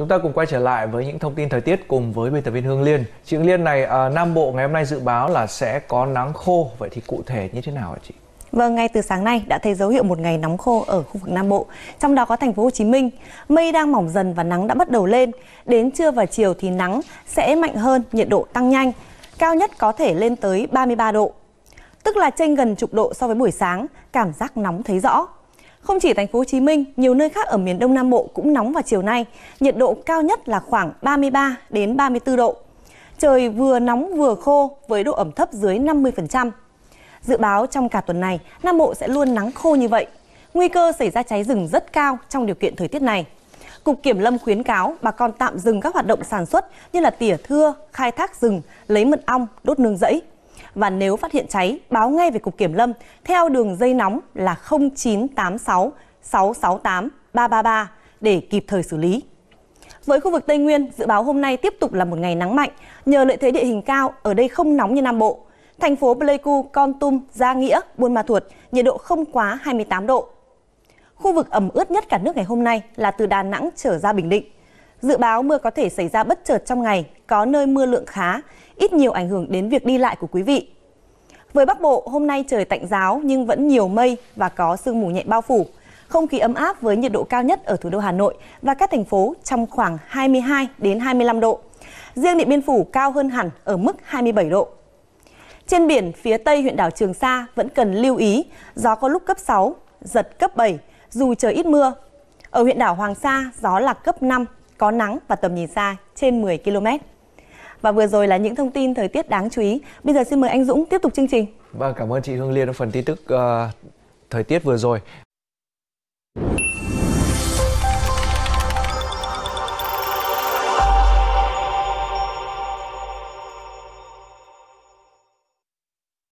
Chúng ta cùng quay trở lại với những thông tin thời tiết cùng với biên tập viên Hương Liên. Chị Hương Liên này, à, Nam Bộ ngày hôm nay dự báo là sẽ có nắng khô. Vậy thì cụ thể như thế nào ạ chị? Vâng, ngay từ sáng nay đã thấy dấu hiệu một ngày nóng khô ở khu vực Nam Bộ, trong đó có thành phố Hồ Chí Minh. Mây đang mỏng dần và nắng đã bắt đầu lên. Đến trưa và chiều thì nắng sẽ mạnh hơn, nhiệt độ tăng nhanh, cao nhất có thể lên tới 33 độ. Tức là chênh gần chục độ so với buổi sáng, cảm giác nóng thấy rõ. Không chỉ thành phố Hồ Chí Minh, nhiều nơi khác ở miền Đông Nam Bộ cũng nóng vào chiều nay, nhiệt độ cao nhất là khoảng 33 đến 34 độ. Trời vừa nóng vừa khô với độ ẩm thấp dưới 50%. Dự báo trong cả tuần này, Nam Bộ sẽ luôn nắng khô như vậy. Nguy cơ xảy ra cháy rừng rất cao trong điều kiện thời tiết này. Cục Kiểm lâm khuyến cáo bà con tạm dừng các hoạt động sản xuất như là tỉa thưa, khai thác rừng, lấy mật ong, đốt nương rẫy và nếu phát hiện cháy, báo ngay về Cục Kiểm Lâm theo đường dây nóng là 0986 668 333 để kịp thời xử lý. Với khu vực Tây Nguyên, dự báo hôm nay tiếp tục là một ngày nắng mạnh, nhờ lợi thế địa hình cao, ở đây không nóng như Nam Bộ. Thành phố Pleiku, Con Tum, Gia Nghĩa, Buôn Ma Thuột, nhiệt độ không quá 28 độ. Khu vực ẩm ướt nhất cả nước ngày hôm nay là từ Đà Nẵng trở ra Bình Định. Dự báo mưa có thể xảy ra bất chợt trong ngày, có nơi mưa lượng khá, ít nhiều ảnh hưởng đến việc đi lại của quý vị. Với Bắc Bộ, hôm nay trời tạnh giáo nhưng vẫn nhiều mây và có sương mù nhẹ bao phủ. Không khí ấm áp với nhiệt độ cao nhất ở thủ đô Hà Nội và các thành phố trong khoảng 22 đến 25 độ. Riêng Điện Biên Phủ cao hơn hẳn ở mức 27 độ. Trên biển, phía tây huyện đảo Trường Sa vẫn cần lưu ý, gió có lúc cấp 6, giật cấp 7, dù trời ít mưa. Ở huyện đảo Hoàng Sa, gió là cấp 5, có nắng và tầm nhìn xa trên 10 km. Và vừa rồi là những thông tin thời tiết đáng chú ý. Bây giờ xin mời anh Dũng tiếp tục chương trình. Vâng, cảm ơn chị Hương Liên phần tin tức uh, thời tiết vừa rồi.